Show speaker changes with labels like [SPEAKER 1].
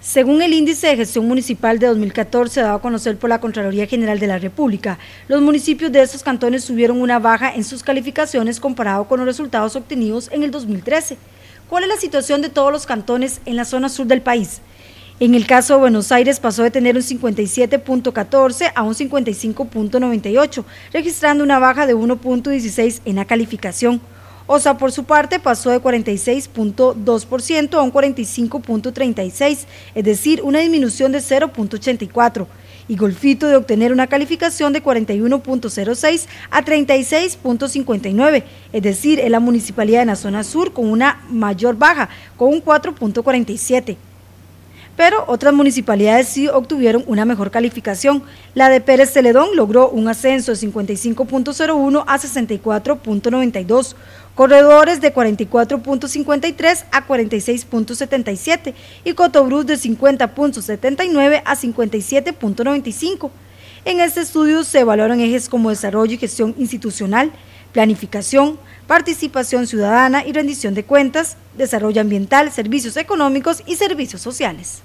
[SPEAKER 1] Según el índice de gestión municipal de 2014 dado a conocer por la Contraloría General de la República, los municipios de estos cantones tuvieron una baja en sus calificaciones comparado con los resultados obtenidos en el 2013. ¿Cuál es la situación de todos los cantones en la zona sur del país? En el caso de Buenos Aires pasó de tener un 57.14 a un 55.98, registrando una baja de 1.16 en la calificación. OSA, por su parte, pasó de 46.2% a un 45.36, es decir, una disminución de 0.84 y Golfito de obtener una calificación de 41.06 a 36.59, es decir, en la municipalidad de la zona sur con una mayor baja, con un 4.47 pero otras municipalidades sí obtuvieron una mejor calificación. La de Pérez Celedón logró un ascenso de 55.01 a 64.92, Corredores de 44.53 a 46.77 y Cotobruz de 50.79 a 57.95. En este estudio se evaluaron ejes como desarrollo y gestión institucional, planificación, participación ciudadana y rendición de cuentas, desarrollo ambiental, servicios económicos y servicios sociales.